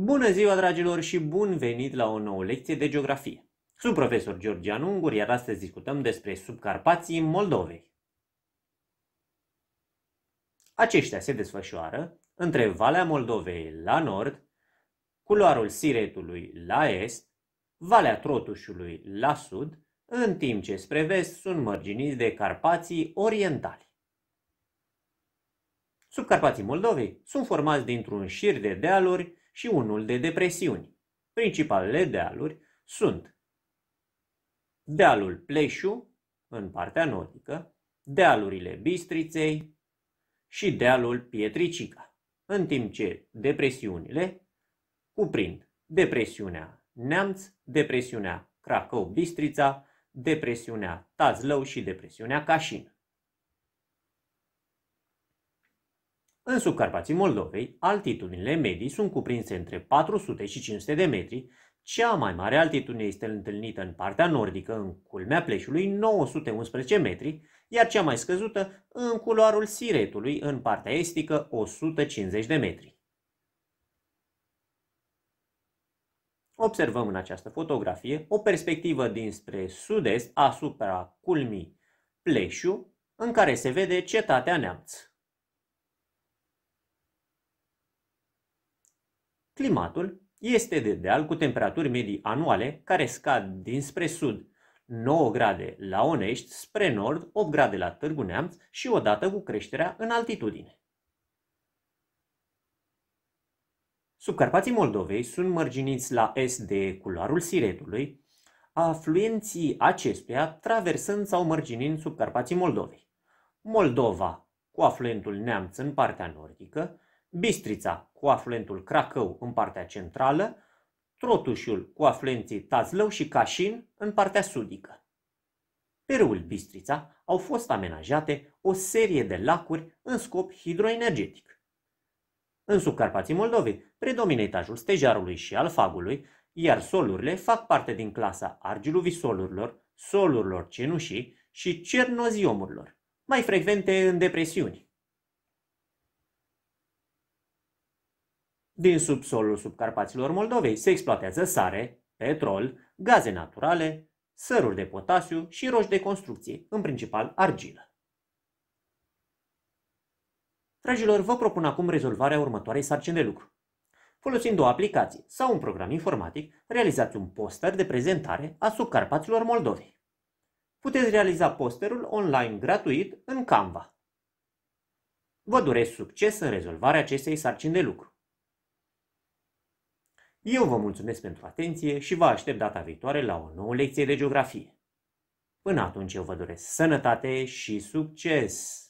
Bună ziua, dragilor, și bun venit la o nouă lecție de geografie. Sunt profesor Georgian Ungur, iar astăzi discutăm despre subcarpații Moldovei. Aceștia se desfășoară între Valea Moldovei la nord, culoarul Siretului la est, Valea Trotușului la sud, în timp ce spre vest sunt mărginiți de Carpații Orientali. Subcarpații Moldovei sunt formați dintr-un șir de dealuri și unul de depresiuni. Principalele dealuri sunt dealul Pleșu, în partea nordică, dealurile Bistriței și dealul Pietricica, în timp ce depresiunile cuprind depresiunea Neamț, depresiunea Cracău-Bistrița, depresiunea Tazlău și depresiunea Cașină. În subcarpații Moldovei, altitudinile medii sunt cuprinse între 400 și 500 de metri, cea mai mare altitudine este întâlnită în partea nordică, în culmea Pleșului, 911 metri, iar cea mai scăzută în culoarul Siretului, în partea estică, 150 de metri. Observăm în această fotografie o perspectivă dinspre sud-est asupra culmii Pleșu, în care se vede cetatea Neamț. Climatul este de deal cu temperaturi medii anuale care scad dinspre sud 9 grade la Onești, spre nord 8 grade la Târgu Neamț și odată cu creșterea în altitudine. Subcarpații Moldovei sunt mărginiți la est de culoarul Siretului, afluenții acestuia traversând sau mărginind subcarpații Moldovei. Moldova, cu afluentul Neamț în partea nordică, Bistrița cu afluentul Cracău în partea centrală, Trotușul cu afluenții Tazlău și Cașin în partea sudică. Pe râul Bistrița au fost amenajate o serie de lacuri în scop hidroenergetic. În subcarpații Moldovei predomină etajul stejarului și al fagului, iar solurile fac parte din clasa argiluvii solurilor, solurilor cenușii și cernoziomurilor, mai frecvente în depresiuni. Din subsolul subcarpaților Moldovei se exploatează sare, petrol, gaze naturale, săruri de potasiu și roși de construcție, în principal argilă. Dragilor, vă propun acum rezolvarea următoarei sarcini de lucru. Folosind o aplicație sau un program informatic, realizați un poster de prezentare a subcarpaților Moldovei. Puteți realiza posterul online gratuit în Canva. Vă doresc succes în rezolvarea acestei sarcini de lucru. Eu vă mulțumesc pentru atenție și vă aștept data viitoare la o nouă lecție de geografie. Până atunci eu vă doresc sănătate și succes!